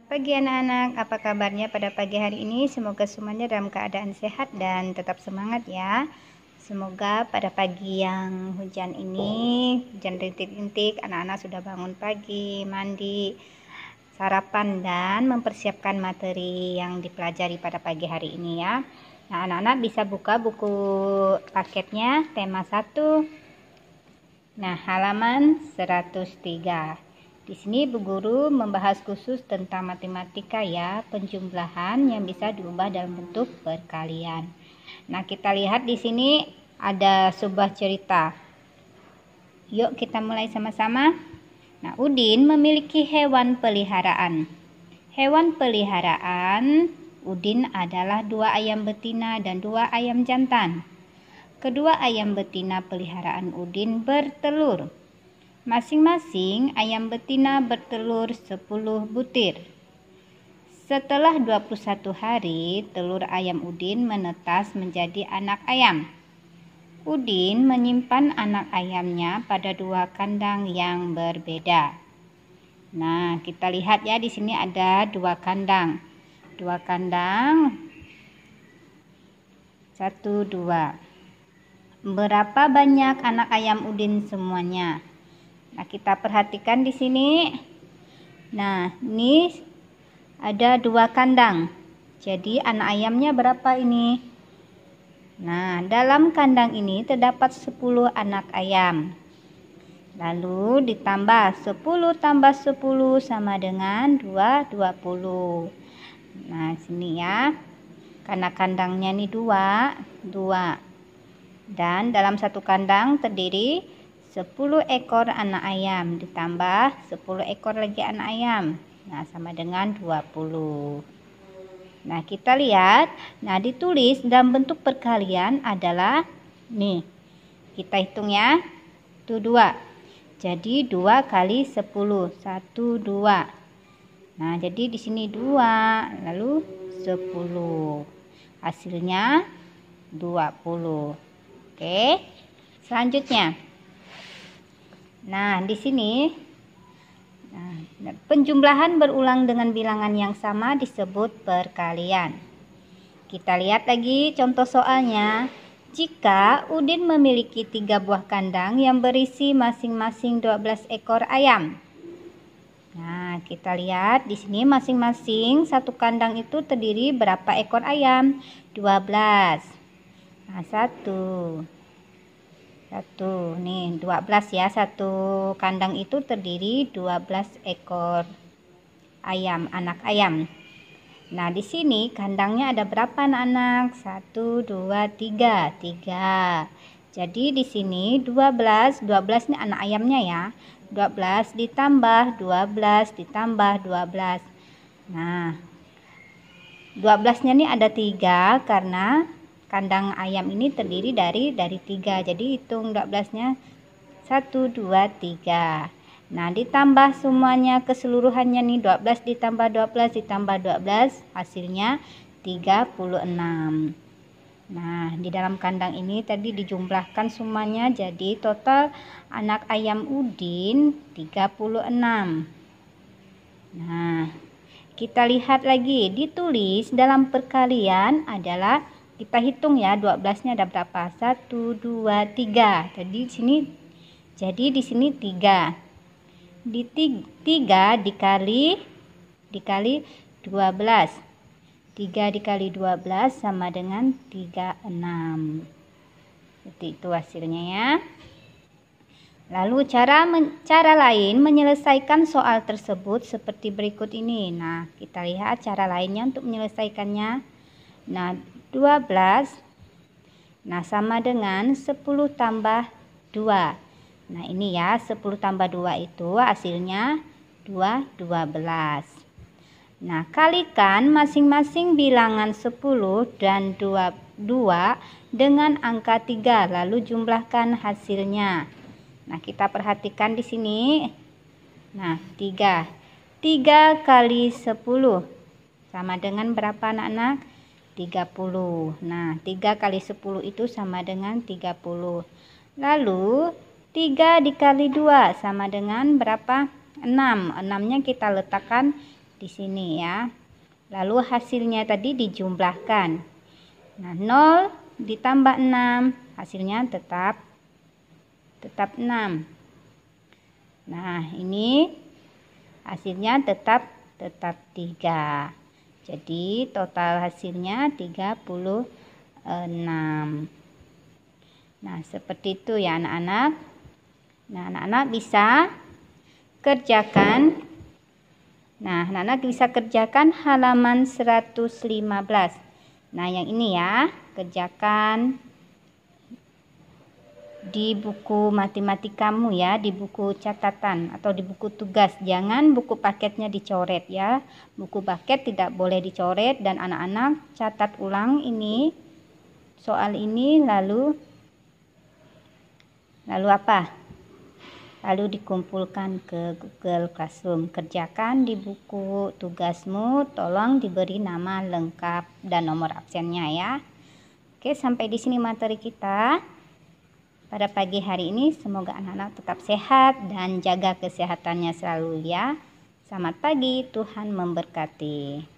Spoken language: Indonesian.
Selamat pagi anak-anak, apa kabarnya pada pagi hari ini? Semoga semuanya dalam keadaan sehat dan tetap semangat ya. Semoga pada pagi yang hujan ini, hujan rintik-rintik, anak-anak sudah bangun pagi, mandi, sarapan dan mempersiapkan materi yang dipelajari pada pagi hari ini ya. Nah, anak-anak bisa buka buku paketnya tema 1. Nah, halaman 103. Di sini Bu Guru membahas khusus tentang matematika ya, penjumlahan yang bisa diubah dalam bentuk perkalian. Nah, kita lihat di sini ada sebuah cerita. Yuk kita mulai sama-sama. Nah, Udin memiliki hewan peliharaan. Hewan peliharaan Udin adalah dua ayam betina dan dua ayam jantan. Kedua ayam betina peliharaan Udin bertelur Masing-masing ayam betina bertelur 10 butir. Setelah 21 hari, telur ayam udin menetas menjadi anak ayam. Udin menyimpan anak ayamnya pada dua kandang yang berbeda. Nah, kita lihat ya di sini ada dua kandang. Dua kandang. Satu, dua. Berapa banyak anak ayam Udin semuanya? Nah, kita perhatikan di sini. Nah, ini ada dua kandang. Jadi, anak ayamnya berapa ini? Nah, dalam kandang ini terdapat 10 anak ayam. Lalu ditambah 10 tambah 10 sama dengan 2, 20. Nah, sini ya. Karena kandangnya ini 2, 2. Dan dalam satu kandang terdiri 10 ekor anak ayam ditambah 10 ekor lagi anak ayam. Nah, sama dengan 20. Nah, kita lihat. Nah, ditulis dalam bentuk perkalian adalah nih. Kita hitung ya. Itu 2. Jadi 2 kali 10. 1 2. Nah, jadi di sini 2, lalu 10. Hasilnya 20. Oke. Selanjutnya Nah, di sini nah, penjumlahan berulang dengan bilangan yang sama disebut perkalian. Kita lihat lagi contoh soalnya. Jika Udin memiliki tiga buah kandang yang berisi masing-masing 12 ekor ayam. Nah, kita lihat di sini masing-masing satu kandang itu terdiri berapa ekor ayam? 12. Nah, satu satu nih 12 ya satu kandang itu terdiri 12 ekor ayam anak ayam nah di sini kandangnya ada berapa anak satu dua tiga tiga jadi di sini 12 12 ini anak ayamnya ya 12 ditambah 12 ditambah 12 nah 12 nya ini ada tiga karena kandang ayam ini terdiri dari dari tiga jadi hitung 12-nya 1 2 3 nah ditambah semuanya keseluruhannya nih 12 ditambah 12 ditambah 12 hasilnya 36 Nah, di dalam kandang ini tadi dijumlahkan semuanya jadi total anak ayam Udin 36. Nah, kita lihat lagi ditulis dalam perkalian adalah kita hitung ya 12-nya ada berapa? 1 2 3. Jadi di sini jadi di sini 3. Di 3 dikali dikali 12. 3 dikali 12 sama dengan 36. Seperti itu hasilnya ya. Lalu cara men cara lain menyelesaikan soal tersebut seperti berikut ini. Nah, kita lihat cara lainnya untuk menyelesaikannya. Nah, 12. Nah, sama dengan 10 tambah 2. Nah, ini ya, 10 tambah 2 itu hasilnya 2, 12. Nah, kalikan masing-masing bilangan 10 dan 2, 2 dengan angka 3, lalu jumlahkan hasilnya. Nah, kita perhatikan di sini. Nah, 3. 3 kali 10 sama dengan berapa anak-anak? 30. Nah, 3 kali 10 itu sama dengan 30. Lalu, 3 dikali 2 sama dengan berapa? 6. 6-nya kita letakkan di sini ya. Lalu hasilnya tadi dijumlahkan. Nah, 0 ditambah 6, hasilnya tetap tetap 6. Nah, ini hasilnya tetap tetap 3. Jadi total hasilnya 36. Nah, seperti itu ya anak-anak. Nah, anak-anak bisa kerjakan Nah, anak-anak bisa kerjakan halaman 115. Nah, yang ini ya, kerjakan di buku matematikamu ya, di buku catatan atau di buku tugas. Jangan buku paketnya dicoret ya. Buku paket tidak boleh dicoret dan anak-anak catat ulang ini soal ini lalu lalu apa? Lalu dikumpulkan ke Google Classroom. Kerjakan di buku tugasmu, tolong diberi nama lengkap dan nomor absennya ya. Oke, sampai di sini materi kita pada pagi hari ini. Semoga anak-anak tetap sehat dan jaga kesehatannya selalu ya. Selamat pagi, Tuhan memberkati.